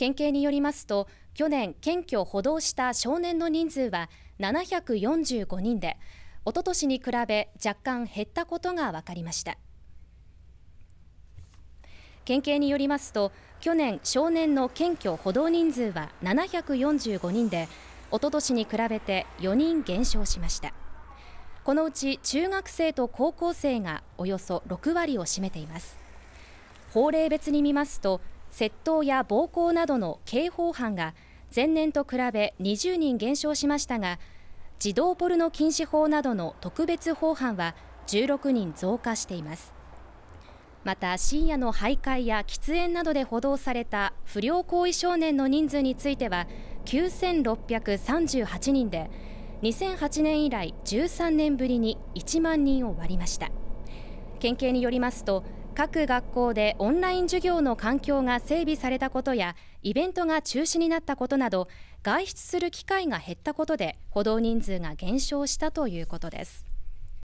県警によりますと去年検挙補導した少年の人数は745人で一昨年に比べ若干減ったことが分かりました県警によりますと去年少年の検挙補導人数は745人で一昨年に比べて4人減少しましたこのうち中学生と高校生がおよそ6割を占めています法令別に見ますと窃盗や暴行などの刑法犯が前年と比べ20人減少しましたが児童ポルノ禁止法などの特別法犯は16人増加していますまた深夜の徘徊や喫煙などで補導された不良行為少年の人数については9638人で2008年以来13年ぶりに1万人を割りました県警によりますと各学校でオンライン授業の環境が整備されたことやイベントが中止になったことなど外出する機会が減ったことで歩道人数が減少したということです。